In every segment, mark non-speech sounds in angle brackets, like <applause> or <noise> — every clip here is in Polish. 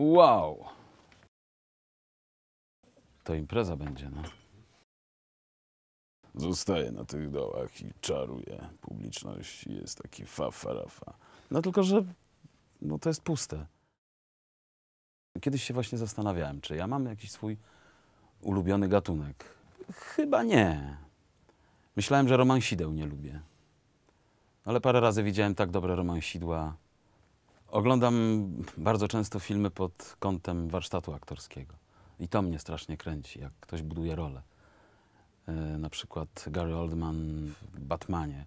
Wow. To impreza będzie, no. Zostaje na tych dołach i czaruje publiczność i jest taki fa-fa-rafa. No tylko, że no, to jest puste. Kiedyś się właśnie zastanawiałem, czy ja mam jakiś swój ulubiony gatunek. Chyba nie. Myślałem, że romansideł nie lubię. Ale parę razy widziałem tak dobre romansidła, Oglądam bardzo często filmy pod kątem warsztatu aktorskiego. I to mnie strasznie kręci, jak ktoś buduje rolę. E, na przykład Gary Oldman w Batmanie,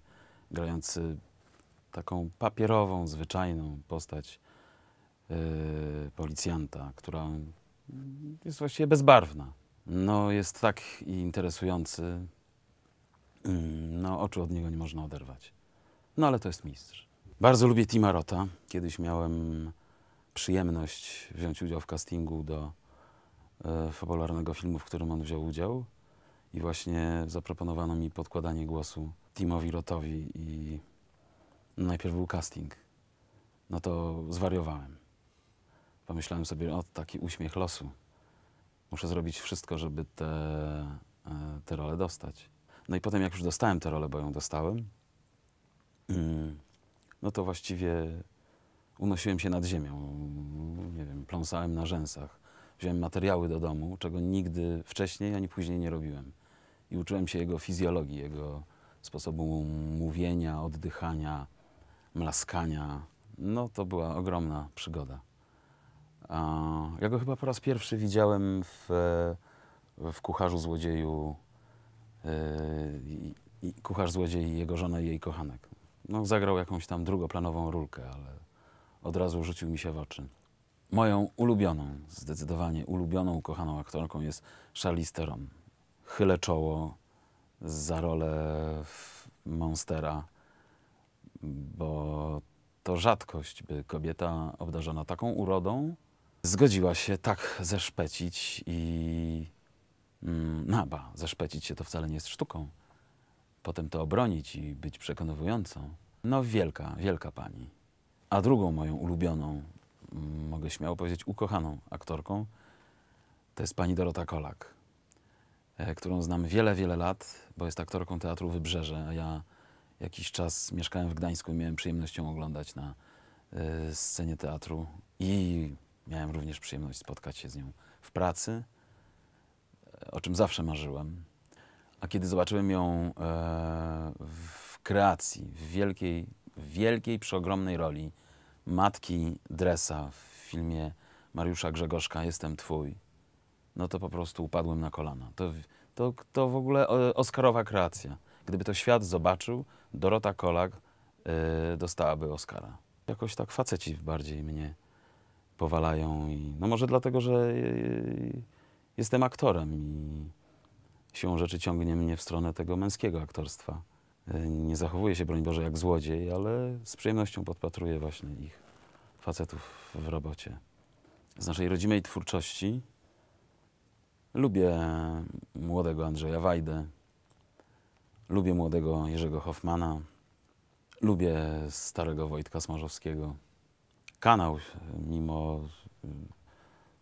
grający taką papierową, zwyczajną postać yy, policjanta, która jest właściwie bezbarwna. No, jest tak interesujący, mm, no oczu od niego nie można oderwać. No ale to jest mistrz. Bardzo lubię Tima Rota. Kiedyś miałem przyjemność wziąć udział w castingu do e, fabularnego filmu, w którym on wziął udział. I właśnie zaproponowano mi podkładanie głosu Timowi Rotowi i najpierw był casting. No to zwariowałem. Pomyślałem sobie, o taki uśmiech losu. Muszę zrobić wszystko, żeby te, e, te role dostać. No i potem jak już dostałem tę rolę, bo ją dostałem, mm, no to właściwie unosiłem się nad ziemią, nie wiem, pląsałem na rzęsach, wziąłem materiały do domu, czego nigdy wcześniej ani później nie robiłem. I uczyłem się jego fizjologii, jego sposobu mówienia, oddychania, mlaskania. No to była ogromna przygoda. Ja go chyba po raz pierwszy widziałem w, w Kucharzu Złodzieju. E, Kucharz Złodziej, jego żona i jej kochanek no, zagrał jakąś tam drugoplanową rulkę, ale od razu rzucił mi się w oczy. Moją ulubioną, zdecydowanie ulubioną, ukochaną aktorką jest Charlize Theron. Chylę czoło za rolę Monstera, bo to rzadkość, by kobieta obdarzona taką urodą zgodziła się tak zeszpecić i mm, naba, zeszpecić się to wcale nie jest sztuką. Potem to obronić i być przekonywującą. No wielka, wielka pani. A drugą moją ulubioną, mm, mogę śmiało powiedzieć, ukochaną aktorką, to jest pani Dorota Kolak, e, którą znam wiele, wiele lat, bo jest aktorką Teatru Wybrzeże, a ja jakiś czas mieszkałem w Gdańsku i miałem przyjemność ją oglądać na e, scenie teatru i miałem również przyjemność spotkać się z nią w pracy, e, o czym zawsze marzyłem. A kiedy zobaczyłem ją w kreacji, w wielkiej, wielkiej, przeogromnej roli matki Dresa w filmie Mariusza Grzegorzka Jestem Twój, no to po prostu upadłem na kolana. To, to, to w ogóle e, Oscarowa kreacja. Gdyby to świat zobaczył, Dorota Kolak yy, dostałaby Oscara. Jakoś tak faceci bardziej mnie powalają. I, no może dlatego, że yy, jestem aktorem i siłą rzeczy ciągnie mnie w stronę tego męskiego aktorstwa. E, nie zachowuje się, broń Boże, jak złodziej, ale z przyjemnością podpatruje właśnie ich facetów w robocie. Z naszej rodzimej twórczości lubię młodego Andrzeja Wajdę, lubię młodego Jerzego Hoffmana, lubię starego Wojtka Smarzowskiego. Kanał, e, mimo e,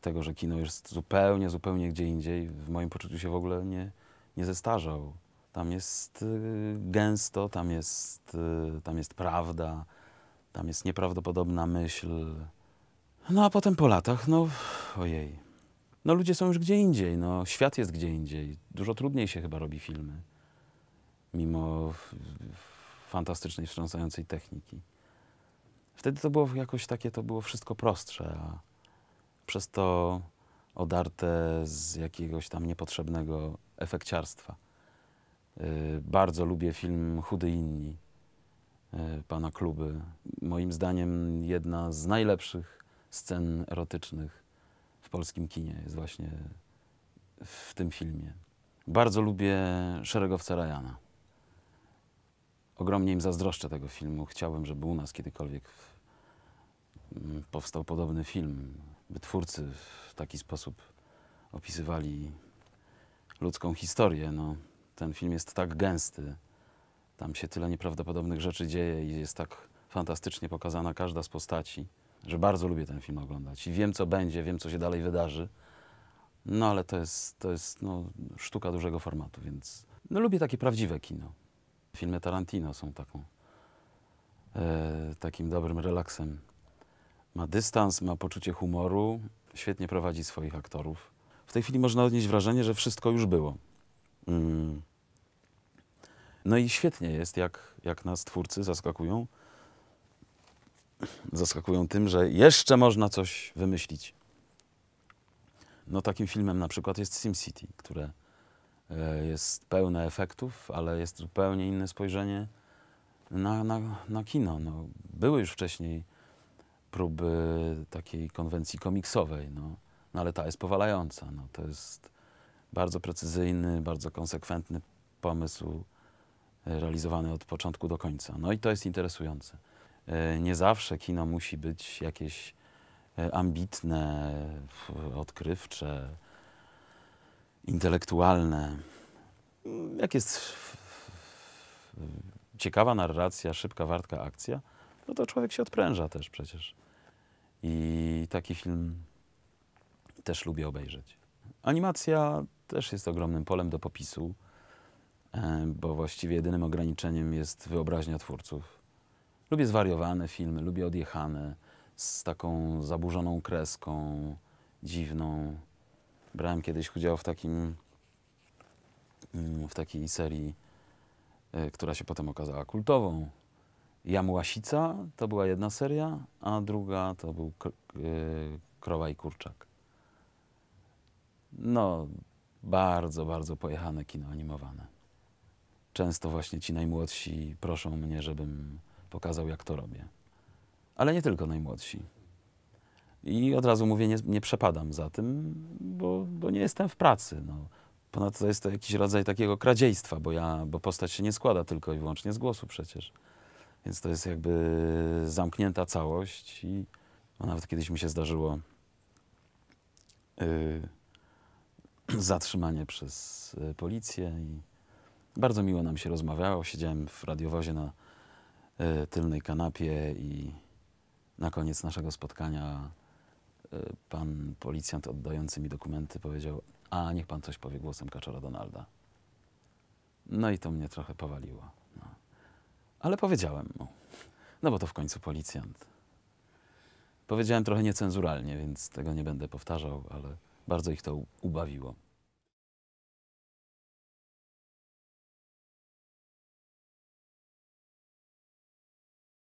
tego, że kino jest zupełnie, zupełnie gdzie indziej, w moim poczuciu się w ogóle nie, nie zestarzał. Tam jest y, gęsto, tam jest, y, tam jest prawda, tam jest nieprawdopodobna myśl. No a potem po latach, no ojej. No ludzie są już gdzie indziej, no świat jest gdzie indziej. Dużo trudniej się chyba robi filmy, mimo fantastycznej, wstrząsającej techniki. Wtedy to było jakoś takie, to było wszystko prostsze, a przez to odarte z jakiegoś tam niepotrzebnego efekciarstwa. Y, bardzo lubię film Chudy Inni y, pana kluby. Moim zdaniem jedna z najlepszych scen erotycznych w polskim kinie jest właśnie w tym filmie. Bardzo lubię Szeregowca Rajana. Ogromnie im zazdroszczę tego filmu. Chciałbym, żeby u nas kiedykolwiek mm, powstał podobny film, by twórcy w taki sposób opisywali ludzką historię. No ten film jest tak gęsty, tam się tyle nieprawdopodobnych rzeczy dzieje i jest tak fantastycznie pokazana każda z postaci, że bardzo lubię ten film oglądać i wiem, co będzie, wiem, co się dalej wydarzy. No ale to jest, to jest no, sztuka dużego formatu, więc no, lubię takie prawdziwe kino. Filmy Tarantino są taką, e, takim dobrym relaksem. Ma dystans, ma poczucie humoru, świetnie prowadzi swoich aktorów. W tej chwili można odnieść wrażenie, że wszystko już było. Mm. No i świetnie jest, jak, jak nas twórcy zaskakują. Zaskakują tym, że jeszcze można coś wymyślić. No takim filmem na przykład jest SimCity, które e, jest pełne efektów, ale jest zupełnie inne spojrzenie na, na, na kino. No, były już wcześniej próby takiej konwencji komiksowej, no, no ale ta jest powalająca. No, to jest bardzo precyzyjny, bardzo konsekwentny pomysł realizowany od początku do końca. No i to jest interesujące. E, nie zawsze kino musi być jakieś e, ambitne, odkrywcze, intelektualne. Jak jest ciekawa narracja, szybka, wartka akcja, no to człowiek się odpręża też przecież. I taki film też lubię obejrzeć. Animacja też jest ogromnym polem do popisu. E, bo właściwie jedynym ograniczeniem jest wyobraźnia twórców. Lubię zwariowane filmy, lubię odjechane, z taką zaburzoną kreską, dziwną. Brałem kiedyś udział w takim, mm, w takiej serii, e, która się potem okazała kultową. Jamłasica to była jedna seria, a druga to był e, Krowa i Kurczak. No, bardzo, bardzo pojechane kino animowane często właśnie ci najmłodsi proszą mnie, żebym pokazał, jak to robię. Ale nie tylko najmłodsi. I od razu mówię, nie, nie przepadam za tym, bo, bo nie jestem w pracy. No. Ponadto jest to jakiś rodzaj takiego kradziejstwa, bo, ja, bo postać się nie składa tylko i wyłącznie z głosu przecież. Więc to jest jakby zamknięta całość i no, nawet kiedyś mi się zdarzyło yy, <clears throat> zatrzymanie przez y, policję i bardzo miło nam się rozmawiało. Siedziałem w radiowozie na y, tylnej kanapie i na koniec naszego spotkania y, pan policjant oddający mi dokumenty powiedział a niech pan coś powie głosem Kaczora Donalda. No i to mnie trochę powaliło. No. Ale powiedziałem mu. No bo to w końcu policjant. Powiedziałem trochę niecenzuralnie, więc tego nie będę powtarzał, ale bardzo ich to ubawiło.